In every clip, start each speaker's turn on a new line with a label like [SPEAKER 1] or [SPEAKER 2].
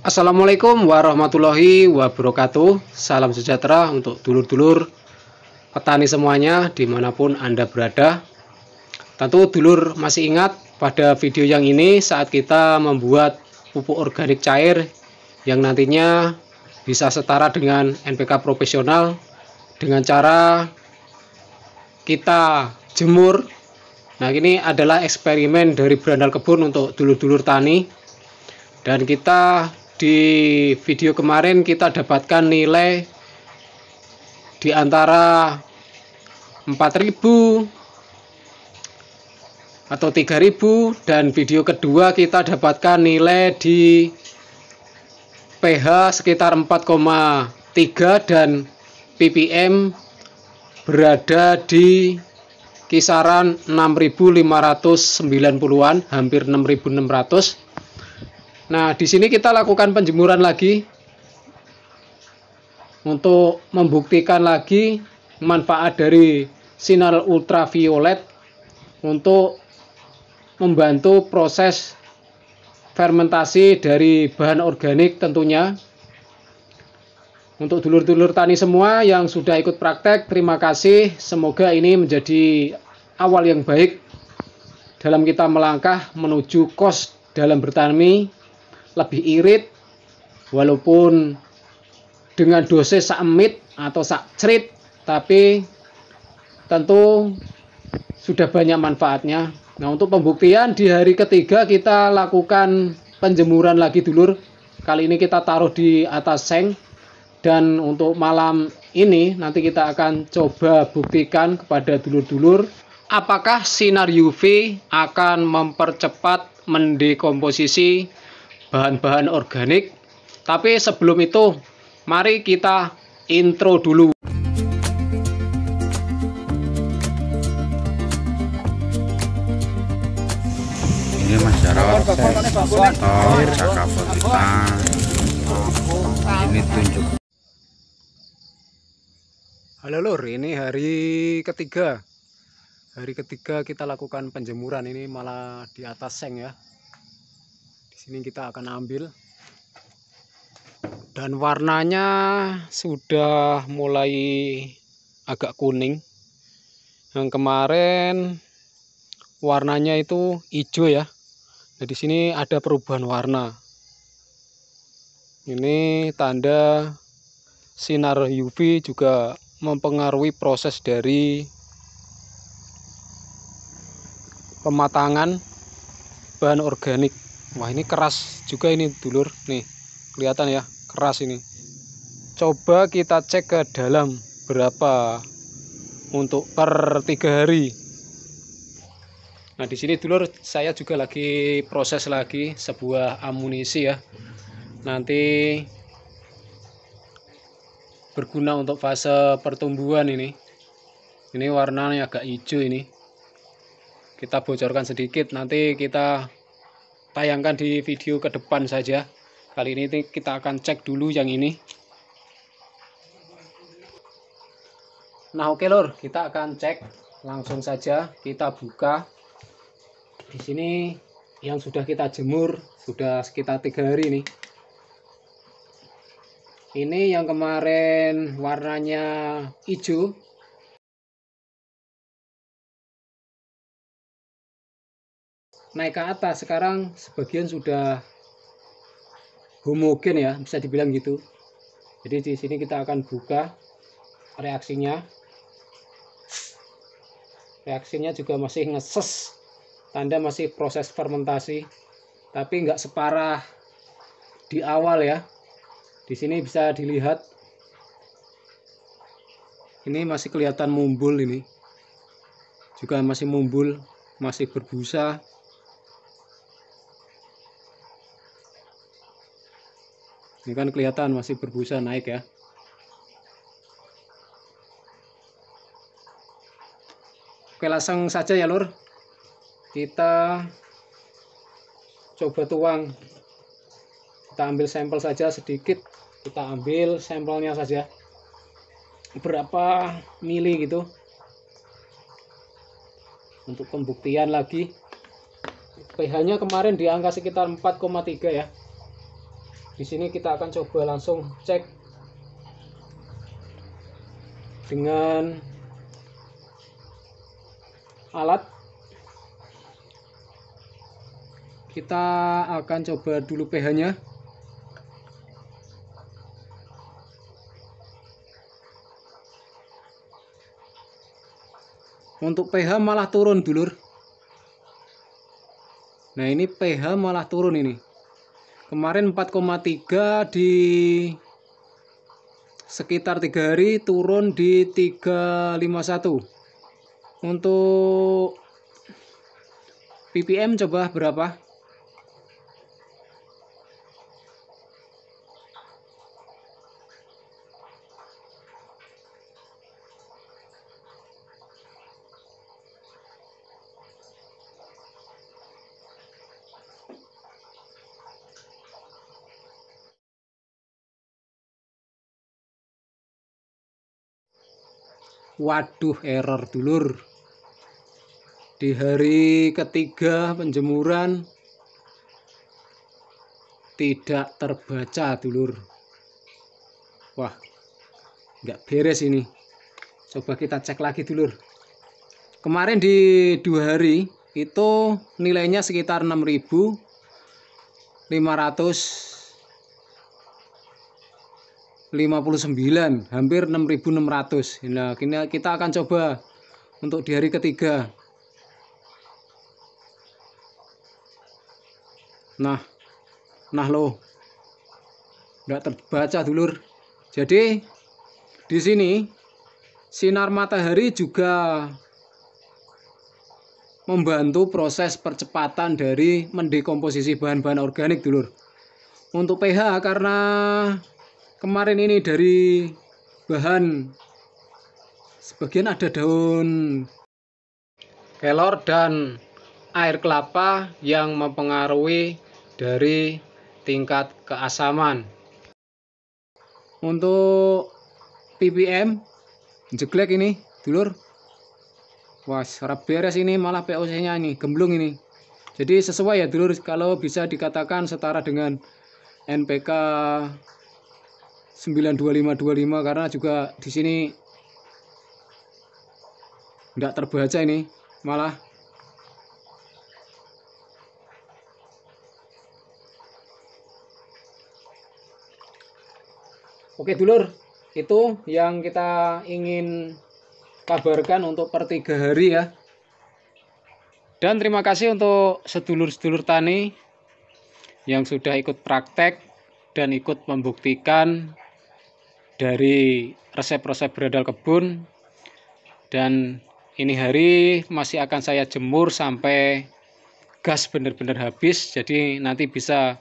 [SPEAKER 1] Assalamualaikum warahmatullahi wabarakatuh Salam sejahtera untuk dulur-dulur petani semuanya dimanapun Anda berada Tentu dulur masih ingat pada video yang ini saat kita membuat pupuk organik cair Yang nantinya bisa setara dengan NPK profesional Dengan cara kita jemur Nah ini adalah eksperimen dari berandal kebun untuk dulur-dulur tani dan kita di video kemarin kita dapatkan nilai di antara 4000 atau 3000 dan video kedua kita dapatkan nilai di pH sekitar 4,3 dan ppm berada di kisaran 6590-an hampir 6600 Nah, di sini kita lakukan penjemuran lagi untuk membuktikan lagi manfaat dari sinar ultraviolet untuk membantu proses fermentasi dari bahan organik tentunya. Untuk dulur-dulur tani semua yang sudah ikut praktek, terima kasih. Semoga ini menjadi awal yang baik dalam kita melangkah menuju kos dalam bertani lebih irit walaupun dengan dosis sakmit atau cerit tapi tentu sudah banyak manfaatnya nah untuk pembuktian di hari ketiga kita lakukan penjemuran lagi dulur kali ini kita taruh di atas seng dan untuk malam ini nanti kita akan coba buktikan kepada dulur-dulur apakah sinar UV akan mempercepat mendekomposisi bahan-bahan organik. Tapi sebelum itu, mari kita intro dulu. Ini masyarakat sektor kita. Ini tunjuk. Halo lor, ini hari ketiga. Hari ketiga kita lakukan penjemuran ini malah di atas seng ya, ini kita akan ambil dan warnanya sudah mulai agak kuning yang kemarin warnanya itu hijau ya nah di sini ada perubahan warna ini tanda sinar UV juga mempengaruhi proses dari pematangan bahan organik wah ini keras juga ini dulur nih kelihatan ya keras ini coba kita cek ke dalam berapa untuk per tiga hari Nah, di sini dulur saya juga lagi proses lagi sebuah amunisi ya. Nanti berguna untuk fase pertumbuhan ini. Ini warnanya agak hijau ini. Kita bocorkan sedikit nanti kita tayangkan di video ke depan saja kali ini kita akan cek dulu yang ini nah oke lor kita akan cek langsung saja kita buka di sini yang sudah kita jemur sudah sekitar tiga hari ini ini yang kemarin warnanya hijau naik ke atas sekarang sebagian sudah homogen ya bisa dibilang gitu jadi di sini kita akan buka reaksinya reaksinya juga masih ngeses tanda masih proses fermentasi tapi nggak separah di awal ya di sini bisa dilihat ini masih kelihatan mumbul ini juga masih mumbul masih berbusa ini kan kelihatan masih berbusa naik ya oke langsung saja ya lur kita coba tuang kita ambil sampel saja sedikit kita ambil sampelnya saja berapa mili gitu untuk pembuktian lagi pH nya kemarin di angka sekitar 4,3 ya di sini kita akan coba langsung cek dengan alat kita akan coba dulu pH nya untuk pH malah turun dulur nah ini pH malah turun ini kemarin 4,3 di sekitar 3 hari turun di 351 untuk ppm coba berapa waduh error dulur di hari ketiga penjemuran tidak terbaca dulur wah nggak beres ini coba kita cek lagi dulur kemarin di dua hari itu nilainya sekitar 6500 59 hampir 6600 nah kini kita akan coba untuk di hari ketiga nah nah lo nggak terbaca dulur jadi di sini sinar matahari juga membantu proses percepatan dari mendekomposisi bahan-bahan organik dulur untuk pH karena kemarin ini dari bahan sebagian ada daun kelor dan air kelapa yang mempengaruhi dari tingkat keasaman. Untuk ppm jeglek ini, dulur. was serap beres ini malah POC-nya ini, gemblung ini. Jadi sesuai ya dulur kalau bisa dikatakan setara dengan NPK 92525 karena juga di sini tidak terbaca ini malah Oke dulur, itu yang kita ingin kabarkan untuk per tiga hari ya. Dan terima kasih untuk sedulur-sedulur tani yang sudah ikut praktek dan ikut membuktikan dari resep-resep beredal kebun dan ini hari masih akan saya jemur sampai gas benar-benar habis jadi nanti bisa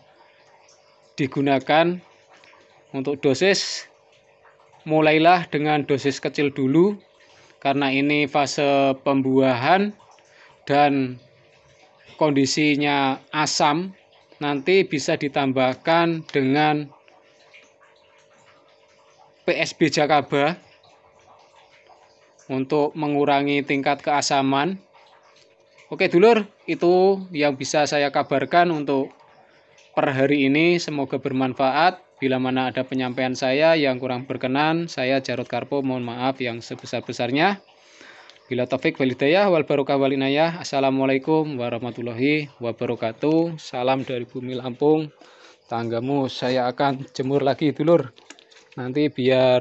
[SPEAKER 1] digunakan untuk dosis mulailah dengan dosis kecil dulu karena ini fase pembuahan dan kondisinya asam nanti bisa ditambahkan dengan PSB Jakaba untuk mengurangi tingkat keasaman. Oke dulur, itu yang bisa saya kabarkan untuk per hari ini. Semoga bermanfaat. Bila mana ada penyampaian saya yang kurang berkenan, saya Jarod Karpo mohon maaf yang sebesar-besarnya. Bila taufik walidayah wal barokah inayah. Assalamualaikum warahmatullahi wabarakatuh. Salam dari bumi Lampung. Tanggamu saya akan jemur lagi dulur nanti biar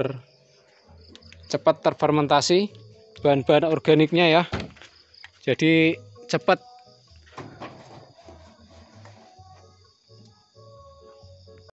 [SPEAKER 1] cepat terfermentasi bahan-bahan organiknya ya jadi cepat